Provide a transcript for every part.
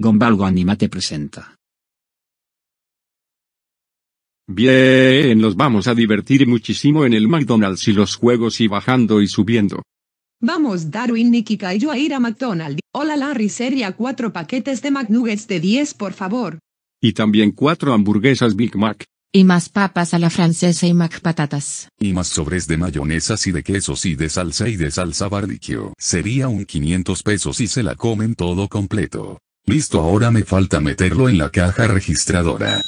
ANIMA TE presenta. Bien, nos vamos a divertir muchísimo en el McDonald's y los juegos y bajando y subiendo. Vamos, Darwin, y y yo a ir a McDonald's. Hola Larry, sería cuatro paquetes de McNuggets de 10, por favor. Y también cuatro hamburguesas Big Mac. Y más papas a la francesa y Patatas. Y más sobres de mayonesas y de quesos y de salsa y de salsa barbecue. Sería un 500 pesos y se la comen todo completo. Listo ahora me falta meterlo en la caja registradora.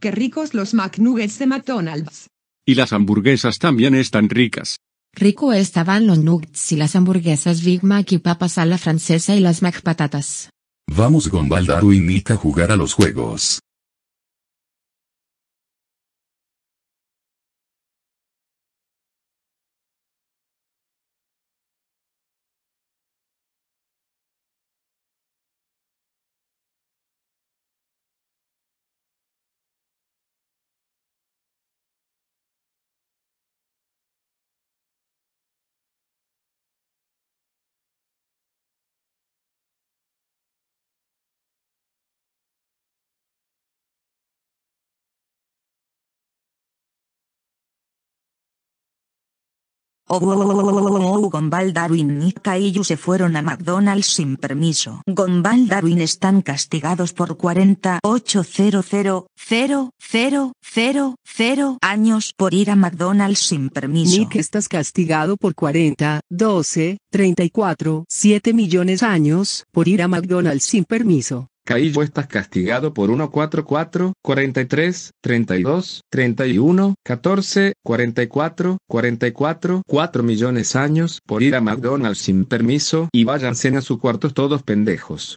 Qué ricos los McNuggets de McDonald's. Y las hamburguesas también están ricas. Rico estaban los nuggets y las hamburguesas Big Mac y papas a la francesa y las McPatatas. Vamos con Baldaro y Nick a jugar a los juegos. Oh, Gombal Darwin y Caillou se fueron a McDonald's sin permiso. Gombal Darwin están castigados por 48.000.000 años por ir a McDonald's sin permiso. Nick estás castigado por 40, 12, 34, 7 millones años por ir a McDonald's sin permiso. Ahí yo estás castigado por 144, 43, 32, 31, 14, 44, 44, 4 millones años por ir a McDonald's sin permiso y váyanse a su cuarto todos pendejos.